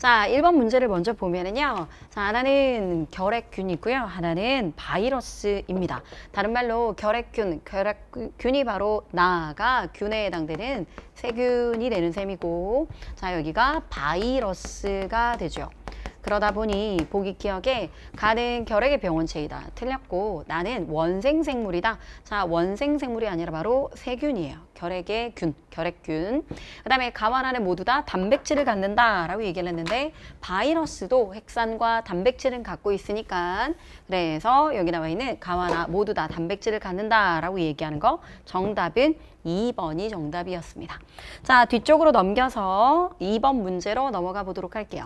자, 1번 문제를 먼저 보면은요. 자, 하나는 결핵균이고요. 하나는 바이러스입니다. 다른 말로 결핵균, 결핵균이 바로 나가 균에 해당되는 세균이 되는 셈이고 자, 여기가 바이러스가 되죠. 그러다 보니 보기 기억에 가는 결핵의 병원체이다. 틀렸고 나는 원생생물이다. 자 원생생물이 아니라 바로 세균이에요. 결핵의 균, 결핵균. 그 다음에 가완 안에 모두 다 단백질을 갖는다 라고 얘기를 했는데 바이러스도 핵산과 단백질은 갖고 있으니까 그래서 여기 나와 있는 가완아 모두 다 단백질을 갖는다 라고 얘기하는 거 정답은 2번이 정답이었습니다. 자 뒤쪽으로 넘겨서 2번 문제로 넘어가 보도록 할게요.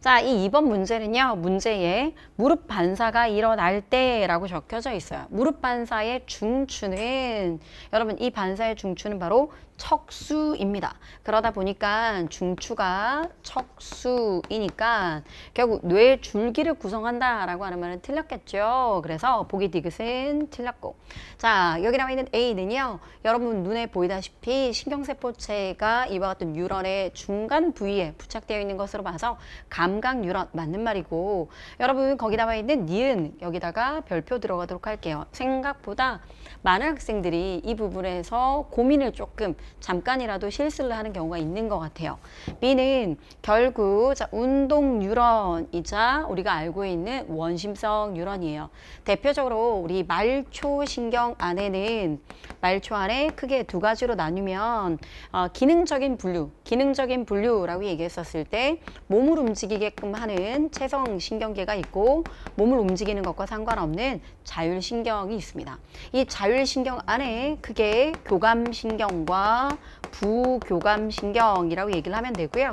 자, 이 2번 문제는요. 문제에 무릎 반사가 일어날 때라고 적혀져 있어요. 무릎 반사의 중추는 여러분 이 반사의 중추는 바로 척수입니다. 그러다 보니까 중추가 척수이니까 결국 뇌 줄기를 구성한다라고 하는 말은 틀렸겠죠. 그래서 보기 디귿은 틀렸고 자 여기 나와 있는 A는요. 여러분 눈에 보이다시피 신경세포체가 이와 같은 뉴런의 중간 부위에 부착되어 있는 것으로 봐서 감 감각유런 맞는 말이고 여러분 거기 나와 있는 니은 여기다가 별표 들어가도록 할게요. 생각보다 많은 학생들이 이 부분에서 고민을 조금 잠깐이라도 실수를 하는 경우가 있는 것 같아요. B는 결국 운동 뉴런이자 우리가 알고 있는 원심성 뉴런이에요. 대표적으로 우리 말초 신경 안에는 말초 안에 크게 두 가지로 나누면 어, 기능적인 분류, 기능적인 분류라고 얘기했었을 때 몸을 움직이기 움직이게끔 하는 체성 신경계가 있고 몸을 움직이는 것과 상관없는 자율신경이 있습니다. 이 자율신경 안에 크게 교감신경과 부교감신경이라고 얘기를 하면 되고요.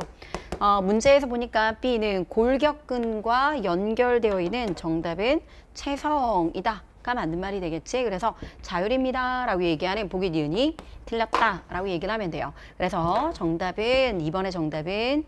어, 문제에서 보니까 B는 골격근과 연결되어 있는 정답은 체성이다. 가 맞는 말이 되겠지. 그래서 자율입니다. 라고 얘기하는 보기 니은이 틀렸다. 라고 얘기를 하면 돼요. 그래서 정답은 이번에 정답은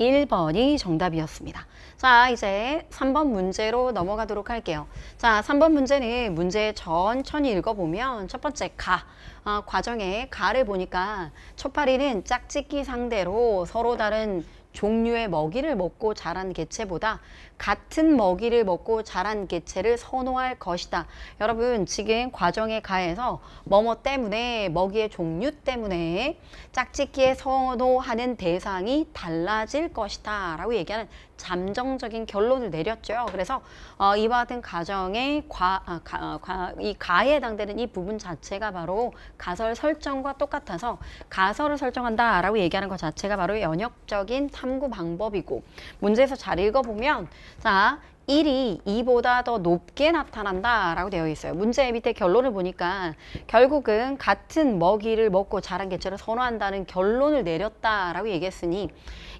1번이 정답이었습니다. 자, 이제 3번 문제로 넘어가도록 할게요. 자, 3번 문제는 문제 천천히 읽어보면 첫 번째 가, 어, 과정에 가를 보니까 초파리는 짝짓기 상대로 서로 다른 종류의 먹이를 먹고 자란 개체보다 같은 먹이를 먹고 자란 개체를 선호할 것이다. 여러분 지금 과정에 가해서 뭐뭐 때문에 먹이의 종류 때문에 짝짓기에 선호하는 대상이 달라질 것이다 라고 얘기하는 잠정적인 결론을 내렸죠. 그래서 어, 이와 같은 가정의 과, 아, 가, 어, 과, 이 가에 해당되는 이 부분 자체가 바로 가설 설정과 똑같아서 가설을 설정한다라고 얘기하는 것 자체가 바로 연역적인 탐구 방법이고 문제에서 잘 읽어보면 자 1이 2보다 더 높게 나타난다라고 되어 있어요. 문제 밑에 결론을 보니까 결국은 같은 먹이를 먹고 자란 개체를 선호한다는 결론을 내렸다라고 얘기했으니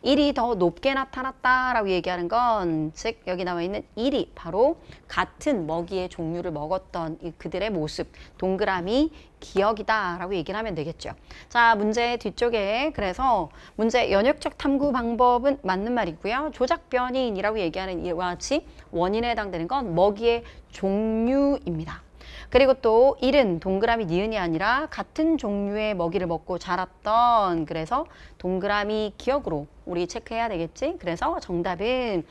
1이 더 높게 나타났다라고 얘기하는 건 즉 여기 나와 있는 1이 바로 같은 먹이의 종류를 먹었던 이 그들의 모습 동그라미 기억이다라고 얘기를 하면 되겠죠. 자 문제 뒤쪽에 그래서 문제 연역적 탐구 방법은 맞는 말이고요. 조작 변인이라고 얘기하는 이와 같이 원인에 해당되는 건 먹이의 종류입니다. 그리고 또 일은 동그라미 니은이 아니라 같은 종류의 먹이를 먹고 자랐던 그래서 동그라미 기억으로 우리 체크해야 되겠지? 그래서 정답은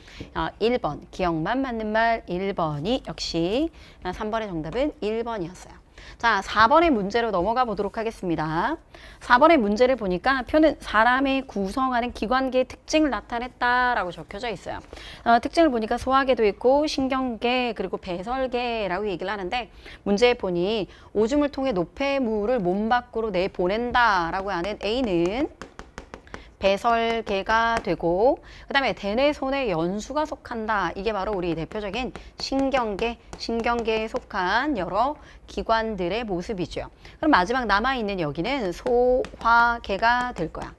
1번 어, 기억만 맞는 말 1번이 역시 3번의 어, 정답은 1번이었어요. 자, 4번의 문제로 넘어가 보도록 하겠습니다. 4번의 문제를 보니까 표는 사람의 구성하는 기관계의 특징을 나타냈다라고 적혀져 있어요. 어, 특징을 보니까 소화계도 있고 신경계 그리고 배설계라고 얘기를 하는데 문제에 보니 오줌을 통해 노폐물을 몸 밖으로 내보낸다라고 하는 A는 배설계가 되고 그 다음에 대뇌손의 연수가 속한다. 이게 바로 우리 대표적인 신경계, 신경계에 속한 여러 기관들의 모습이죠. 그럼 마지막 남아있는 여기는 소화계가 될 거야.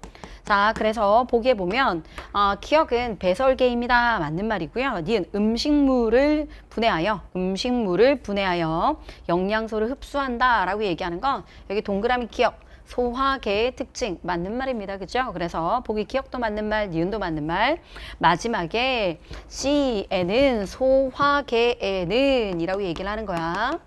자, 그래서 보기에 보면 어, 기억은 배설계입니다. 맞는 말이고요. 니은 음식물을 분해하여 음식물을 분해하여 영양소를 흡수한다 라고 얘기하는 건 여기 동그라미 기억 소화계의 특징 맞는 말입니다. 그죠? 그래서 보기 기억도 맞는 말, 니은도 맞는 말. 마지막에 C에는 소화계에는 이라고 얘기를 하는 거야.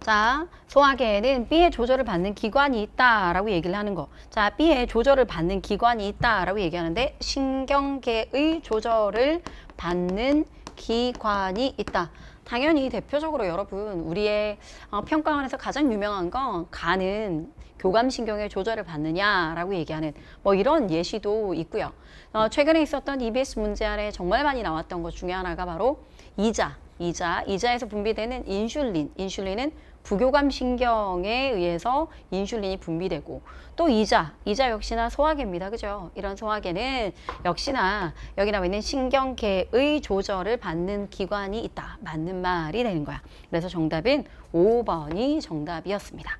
자, 소화계에는 B의 조절을 받는 기관이 있다라고 얘기를 하는 거. 자, B의 조절을 받는 기관이 있다라고 얘기하는데 신경계의 조절을 받는 기관이 있다. 당연히 대표적으로 여러분 우리의 어, 평가원에서 가장 유명한 건 간은 교감신경의 조절을 받느냐라고 얘기하는 뭐 이런 예시도 있고요. 어, 최근에 있었던 EBS 문제 안에 정말 많이 나왔던 것 중에 하나가 바로 이자, 이자, 이자에서 분비되는 인슐린, 인슐린은 부교감 신경에 의해서 인슐린이 분비되고 또 이자, 이자 역시나 소화계입니다. 그죠? 이런 소화계는 역시나 여기 나와 있는 신경계의 조절을 받는 기관이 있다. 맞는 말이 되는 거야. 그래서 정답은 5번이 정답이었습니다.